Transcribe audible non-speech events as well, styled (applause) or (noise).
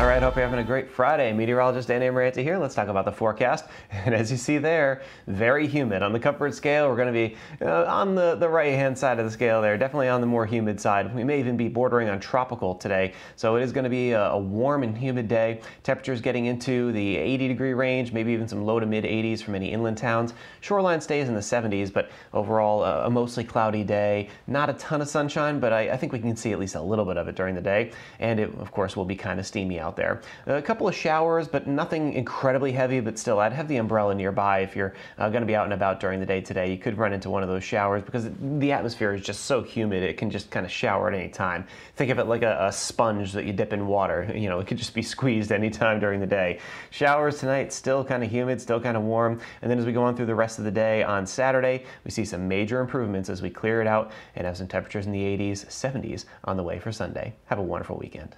All right, hope you're having a great Friday. Meteorologist Dan Maranti here. Let's talk about the forecast. (laughs) And as you see there, very humid. On the comfort scale, we're going to be uh, on the, the right-hand side of the scale there, definitely on the more humid side. We may even be bordering on tropical today. So it is going to be a, a warm and humid day. Temperatures getting into the 80 degree range, maybe even some low to mid 80s for many inland towns. Shoreline stays in the 70s, but overall uh, a mostly cloudy day. Not a ton of sunshine, but I, I think we can see at least a little bit of it during the day. And it, of course, will be kind of steamy out out there. A couple of showers, but nothing incredibly heavy, but still, I'd have the umbrella nearby if you're uh, going to be out and about during the day today. You could run into one of those showers because the atmosphere is just so humid, it can just kind of shower at any time. Think of it like a, a sponge that you dip in water. (laughs) You know, it could just be squeezed anytime during the day. Showers tonight, still kind of humid, still kind of warm. And then as we go on through the rest of the day on Saturday, we see some major improvements as we clear it out and have some temperatures in the 80s, 70s on the way for Sunday. Have a wonderful weekend.